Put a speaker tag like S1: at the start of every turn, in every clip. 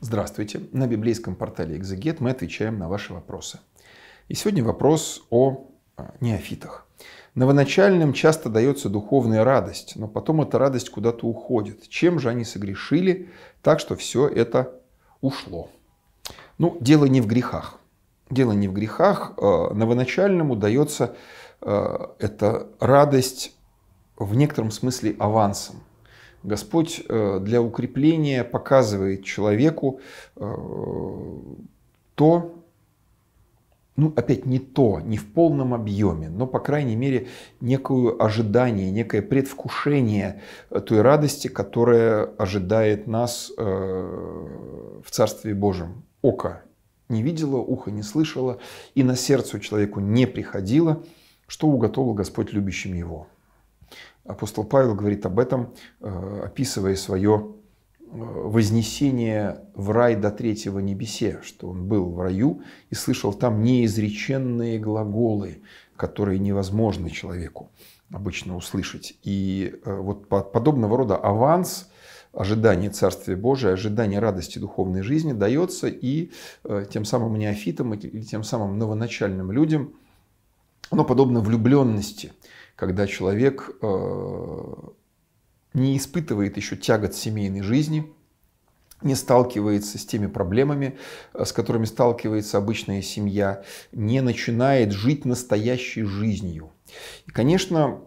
S1: Здравствуйте! На библейском портале «Экзегет» мы отвечаем на ваши вопросы. И сегодня вопрос о а, неофитах. Новоначальным часто дается духовная радость, но потом эта радость куда-то уходит. Чем же они согрешили так, что все это ушло? Ну, дело не в грехах. Дело не в грехах. А, новоначальному дается а, эта радость в некотором смысле авансом. Господь э, для укрепления показывает человеку э, то, ну, опять не то, не в полном объеме, но, по крайней мере, некое ожидание, некое предвкушение той радости, которая ожидает нас э, в Царстве Божьем. Око не видело, ухо не слышало, и на сердце человеку не приходило, что уготовил Господь любящим его. Апостол Павел говорит об этом, э, описывая свое э, вознесение в рай до третьего небесе, что он был в раю и слышал там неизреченные глаголы, которые невозможно человеку обычно услышать. И э, вот подобного рода аванс ожидание Царствия Божия, ожидание радости духовной жизни дается и тем самым неофитам или тем самым новоначальным людям, оно подобно влюбленности когда человек э, не испытывает еще тягот семейной жизни, не сталкивается с теми проблемами, э, с которыми сталкивается обычная семья, не начинает жить настоящей жизнью. И, конечно,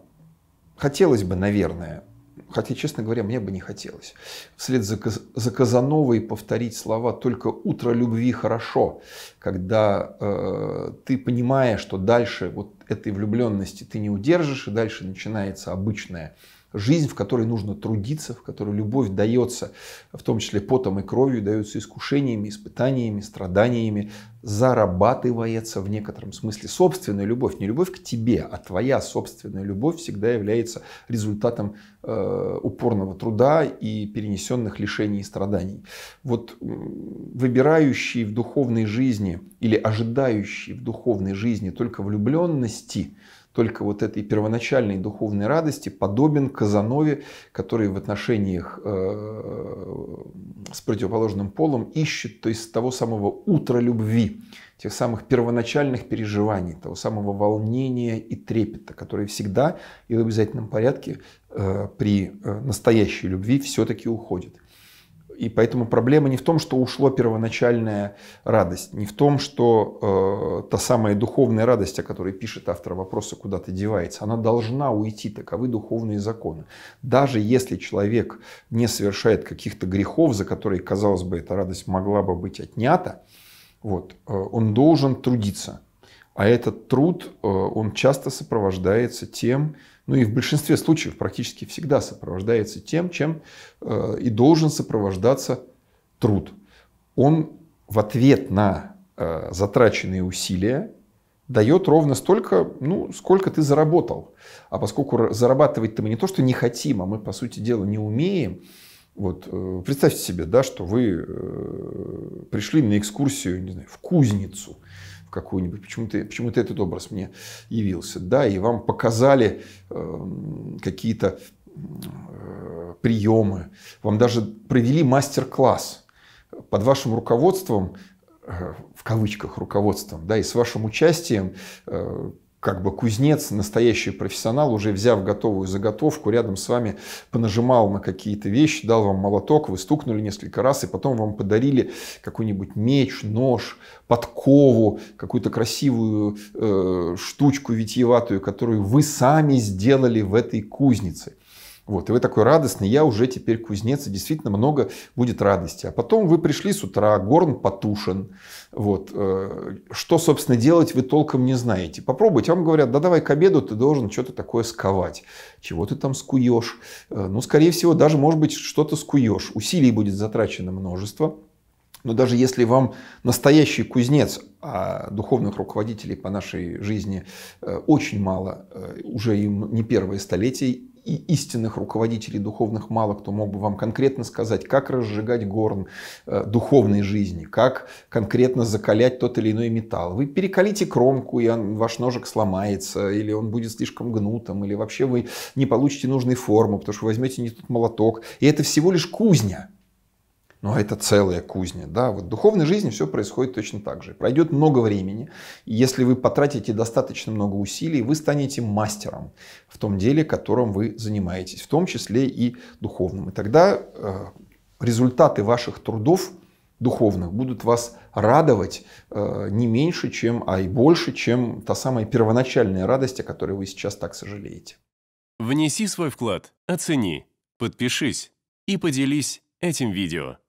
S1: хотелось бы, наверное, Хотя, честно говоря, мне бы не хотелось. Вслед за, за Казановой повторить слова «только утро любви хорошо», когда э, ты понимая что дальше вот этой влюбленности ты не удержишь, и дальше начинается обычная жизнь, в которой нужно трудиться, в которой любовь дается, в том числе потом и кровью, дается искушениями, испытаниями, страданиями, зарабатывается в некотором смысле. Собственная любовь, не любовь к тебе, а твоя собственная любовь всегда является результатом э, упорного труда и перенесенных лишений и страданий. Вот выбирающий в духовной жизни или ожидающий в духовной жизни только влюбленности, только вот этой первоначальной духовной радости подобен Казанове, который в отношениях э, с противоположным полом ищет, то есть того самого утра любви тех самых первоначальных переживаний, того самого волнения и трепета, которые всегда и в обязательном порядке э, при э, настоящей любви все-таки уходят. И поэтому проблема не в том, что ушла первоначальная радость, не в том, что э, та самая духовная радость, о которой пишет автор вопроса, куда-то девается, она должна уйти, таковы духовные законы. Даже если человек не совершает каких-то грехов, за которые, казалось бы, эта радость могла бы быть отнята, э, вот. Э, он должен трудиться. А этот труд, э, он часто сопровождается тем, ну и в большинстве случаев практически всегда сопровождается тем, чем э, и должен сопровождаться труд. Он в ответ на затраченные усилия дает ровно столько, ну, сколько ты заработал. А поскольку зарабатывать-то мы не то, что не хотим, а мы, по сути дела, не умеем, вот, э, представьте себе, да, что вы э, пришли на экскурсию не знаю, в кузницу в какую-нибудь, почему-то почему этот образ мне явился, да, и вам показали э, какие-то приемы, вам даже провели мастер-класс под вашим руководством в кавычках руководством, да, и с вашим участием как бы кузнец, настоящий профессионал, уже взяв готовую заготовку, рядом с вами понажимал на какие-то вещи, дал вам молоток, вы стукнули несколько раз, и потом вам подарили какой-нибудь меч, нож, подкову, какую-то красивую э, штучку витиеватую, которую вы сами сделали в этой кузнице. Вот, и вы такой радостный, я уже теперь кузнец, и действительно много будет радости. А потом вы пришли с утра, горн потушен, вот, э, что, собственно, делать вы толком не знаете. Попробуйте, вам говорят, да давай к обеду ты должен что-то такое сковать. Чего ты там скуешь? Э, ну, скорее всего, даже, может быть, что-то скуешь. Усилий будет затрачено множество. Но даже если вам настоящий кузнец, а духовных руководителей по нашей жизни э, очень мало, уже им не первое столетие, и истинных руководителей духовных мало кто мог бы вам конкретно сказать, как разжигать горн э, духовной жизни, как конкретно закалять тот или иной металл. Вы перекалите кромку, и он, ваш ножик сломается, или он будет слишком гнутым, или вообще вы не получите нужной формы, потому что возьмете не тот молоток. И это всего лишь кузня. Ну а это целая кузня. Да? Вот в духовной жизни все происходит точно так же. Пройдет много времени, и если вы потратите достаточно много усилий, вы станете мастером в том деле, которым вы занимаетесь, в том числе и духовным. И тогда э, результаты ваших трудов духовных будут вас радовать э, не меньше, чем, а и больше, чем та самая первоначальная радость, о которой вы сейчас так сожалеете. Внеси свой вклад, оцени, подпишись и поделись этим видео.